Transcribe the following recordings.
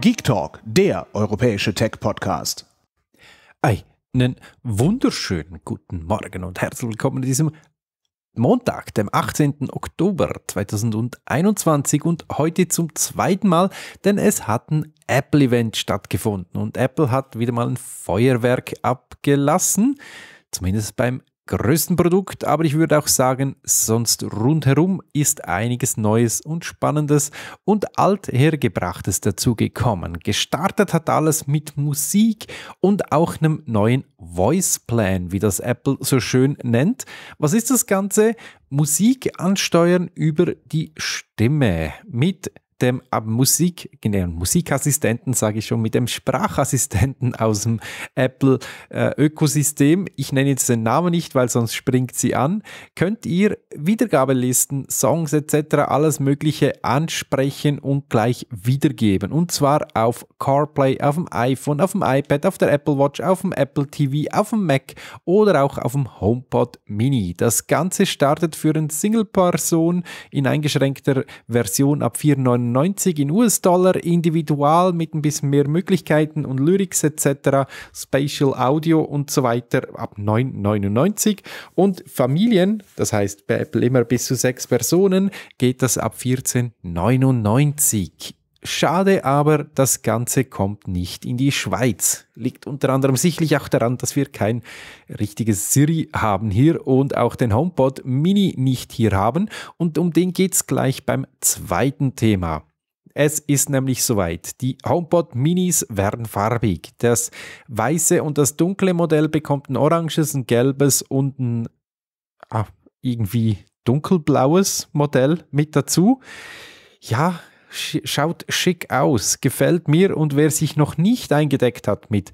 Geek Talk, der europäische Tech-Podcast. Ei, einen wunderschönen guten Morgen und herzlich willkommen in diesem Montag, dem 18. Oktober 2021 und heute zum zweiten Mal, denn es hat ein Apple-Event stattgefunden und Apple hat wieder mal ein Feuerwerk abgelassen, zumindest beim größten Produkt, aber ich würde auch sagen, sonst rundherum ist einiges Neues und Spannendes und Althergebrachtes dazugekommen. Gestartet hat alles mit Musik und auch einem neuen Voice Plan, wie das Apple so schön nennt. Was ist das Ganze? Musik ansteuern über die Stimme mit dem Musik, Musikassistenten, sage ich schon, mit dem Sprachassistenten aus dem Apple-Ökosystem. Äh, ich nenne jetzt den Namen nicht, weil sonst springt sie an. Könnt ihr Wiedergabelisten, Songs etc., alles Mögliche ansprechen und gleich wiedergeben. Und zwar auf CarPlay, auf dem iPhone, auf dem iPad, auf der Apple Watch, auf dem Apple TV, auf dem Mac oder auch auf dem HomePod Mini. Das Ganze startet für einen Single-Person in eingeschränkter Version ab 4,99 99 in US-Dollar, individual mit ein bisschen mehr Möglichkeiten und Lyrics etc., Spatial Audio und so weiter ab 9,99 und Familien, das heißt bei Apple immer bis zu sechs Personen, geht das ab 14,99. Schade aber, das Ganze kommt nicht in die Schweiz. Liegt unter anderem sicherlich auch daran, dass wir kein richtiges Siri haben hier und auch den HomePod Mini nicht hier haben. Und um den geht es gleich beim zweiten Thema. Es ist nämlich soweit. Die HomePod Minis werden farbig. Das weiße und das dunkle Modell bekommt ein oranges, ein gelbes und ein ah, irgendwie dunkelblaues Modell mit dazu. Ja, schaut schick aus, gefällt mir und wer sich noch nicht eingedeckt hat mit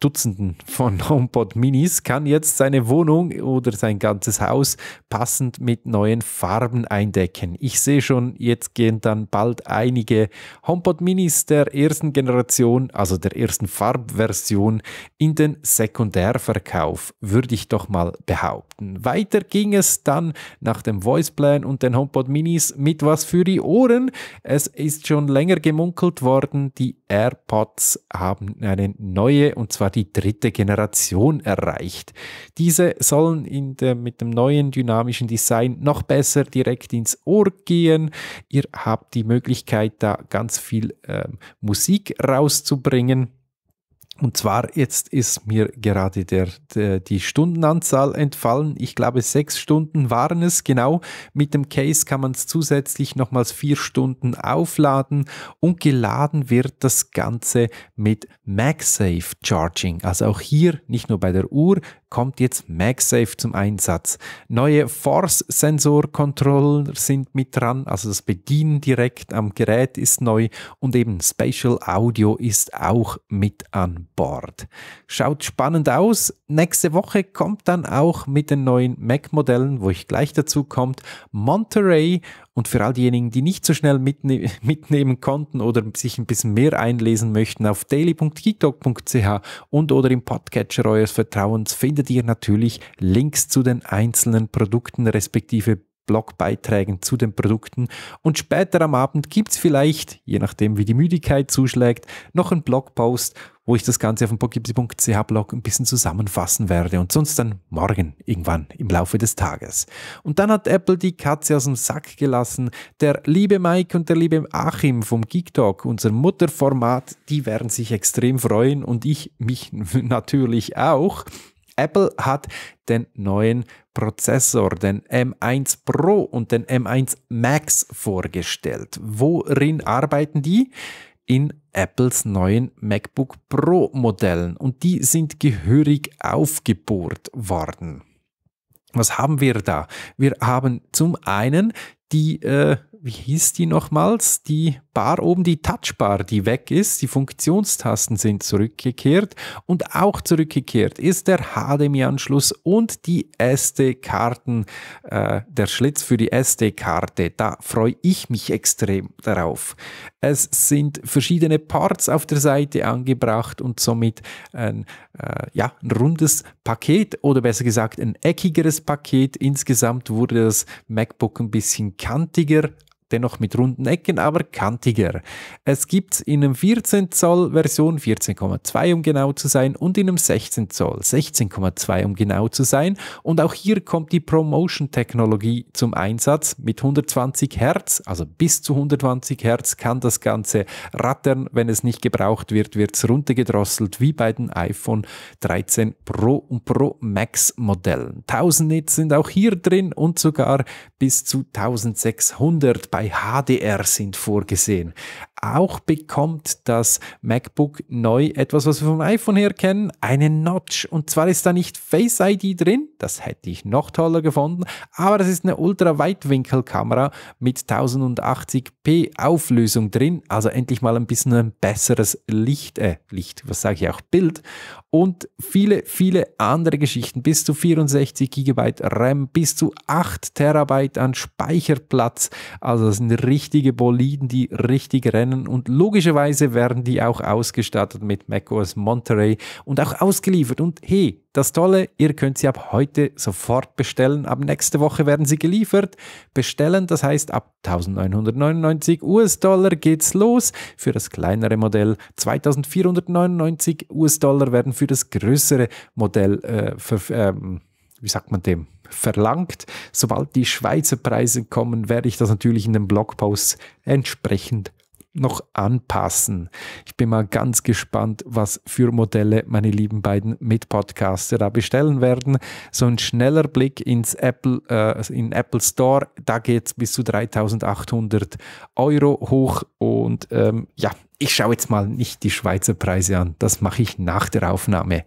Dutzenden von HomePod Minis kann jetzt seine Wohnung oder sein ganzes Haus passend mit neuen Farben eindecken. Ich sehe schon, jetzt gehen dann bald einige HomePod Minis der ersten Generation, also der ersten Farbversion, in den Sekundärverkauf, würde ich doch mal behaupten. Weiter ging es dann nach dem Voiceplan und den HomePod Minis mit was für die Ohren. Es ist schon länger gemunkelt worden, die AirPods haben eine neue und zwar etwa die dritte Generation erreicht. Diese sollen der, mit dem neuen dynamischen Design noch besser direkt ins Ohr gehen. Ihr habt die Möglichkeit, da ganz viel ähm, Musik rauszubringen. Und zwar jetzt ist mir gerade der, der, die Stundenanzahl entfallen. Ich glaube, sechs Stunden waren es genau. Mit dem Case kann man es zusätzlich nochmals vier Stunden aufladen und geladen wird das Ganze mit MagSafe Charging. Also auch hier nicht nur bei der Uhr, kommt jetzt MagSafe zum Einsatz. Neue Force-Sensor-Controller sind mit dran, also das Bedienen direkt am Gerät ist neu und eben Spatial Audio ist auch mit an Bord. Schaut spannend aus. Nächste Woche kommt dann auch mit den neuen Mac-Modellen, wo ich gleich dazu kommt, Monterey und für all diejenigen, die nicht so schnell mitne mitnehmen konnten oder sich ein bisschen mehr einlesen möchten, auf daily.geekdog.ch und oder im Podcatcher eures Vertrauens findet ihr natürlich Links zu den einzelnen Produkten respektive Blogbeiträgen zu den Produkten. Und später am Abend gibt es vielleicht, je nachdem wie die Müdigkeit zuschlägt, noch einen Blogpost, wo ich das Ganze auf dem pokipsi.ch Blog ein bisschen zusammenfassen werde und sonst dann morgen irgendwann im Laufe des Tages. Und dann hat Apple die Katze aus dem Sack gelassen. Der liebe Mike und der liebe Achim vom Geek Talk, unser Mutterformat, die werden sich extrem freuen und ich mich natürlich auch. Apple hat den neuen Prozessor, den M1 Pro und den M1 Max vorgestellt. Worin arbeiten die? in Apples neuen MacBook Pro Modellen und die sind gehörig aufgebohrt worden. Was haben wir da? Wir haben zum einen die äh, wie hieß die nochmals? Die Bar oben, die Touchbar, die weg ist. Die Funktionstasten sind zurückgekehrt und auch zurückgekehrt ist der HDMI-Anschluss und die SD-Karten, äh, der Schlitz für die SD-Karte. Da freue ich mich extrem darauf. Es sind verschiedene Parts auf der Seite angebracht und somit ein, äh, ja, ein rundes Paket oder besser gesagt ein eckigeres Paket. Insgesamt wurde das MacBook ein bisschen kantiger dennoch mit runden Ecken, aber kantiger. Es gibt in einem 14 Zoll Version 14,2 um genau zu sein und in einem 16 Zoll 16,2 um genau zu sein und auch hier kommt die Promotion Technologie zum Einsatz mit 120 Hertz, also bis zu 120 Hertz kann das Ganze rattern, wenn es nicht gebraucht wird, wird es runtergedrosselt wie bei den iPhone 13 Pro und Pro Max Modellen. 1000 Nits sind auch hier drin und sogar bis zu 1600 bei bei HDR sind vorgesehen auch bekommt das MacBook neu etwas, was wir vom iPhone her kennen, einen Notch. Und zwar ist da nicht Face ID drin, das hätte ich noch toller gefunden, aber das ist eine Ultra-Weitwinkelkamera mit 1080p Auflösung drin, also endlich mal ein bisschen ein besseres Licht, äh, Licht, was sage ich auch, Bild und viele, viele andere Geschichten. Bis zu 64 GB RAM, bis zu 8 TB an Speicherplatz. Also das sind richtige Boliden, die richtig rennen können und logischerweise werden die auch ausgestattet mit macOS Monterey und auch ausgeliefert. Und hey, das Tolle, ihr könnt sie ab heute sofort bestellen. Ab nächste Woche werden sie geliefert. Bestellen, das heißt ab 1999 US-Dollar geht's los. Für das kleinere Modell 2499 US-Dollar werden für das größere Modell, äh, für, ähm, wie sagt man dem, verlangt. Sobald die Schweizer Preise kommen, werde ich das natürlich in den Blogposts entsprechend noch anpassen. Ich bin mal ganz gespannt, was für Modelle meine lieben beiden Mitpodcaster da bestellen werden. So ein schneller Blick ins Apple, äh, in Apple Store, da geht es bis zu 3800 Euro hoch und ähm, ja, ich schaue jetzt mal nicht die Schweizer Preise an. Das mache ich nach der Aufnahme.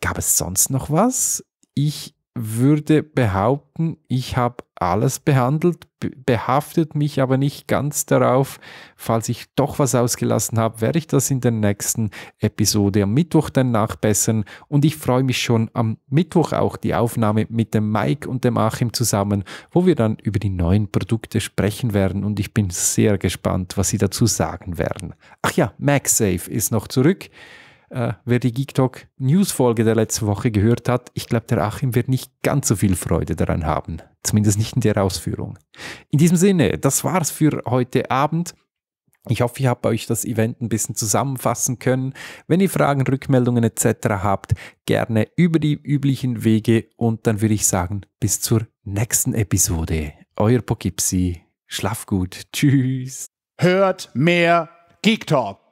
Gab es sonst noch was? Ich würde behaupten, ich habe alles behandelt, behaftet mich aber nicht ganz darauf. Falls ich doch was ausgelassen habe, werde ich das in der nächsten Episode am Mittwoch dann nachbessern. Und ich freue mich schon am Mittwoch auch die Aufnahme mit dem Mike und dem Achim zusammen, wo wir dann über die neuen Produkte sprechen werden. Und ich bin sehr gespannt, was sie dazu sagen werden. Ach ja, MagSafe ist noch zurück äh, wer die Geek Talk News Folge der letzten Woche gehört hat, ich glaube, der Achim wird nicht ganz so viel Freude daran haben. Zumindest nicht in der Ausführung. In diesem Sinne, das war's für heute Abend. Ich hoffe, ich habe euch das Event ein bisschen zusammenfassen können. Wenn ihr Fragen, Rückmeldungen etc. habt, gerne über die üblichen Wege und dann würde ich sagen, bis zur nächsten Episode. Euer Pogipsi, schlaf gut, tschüss. Hört mehr Geek Talk.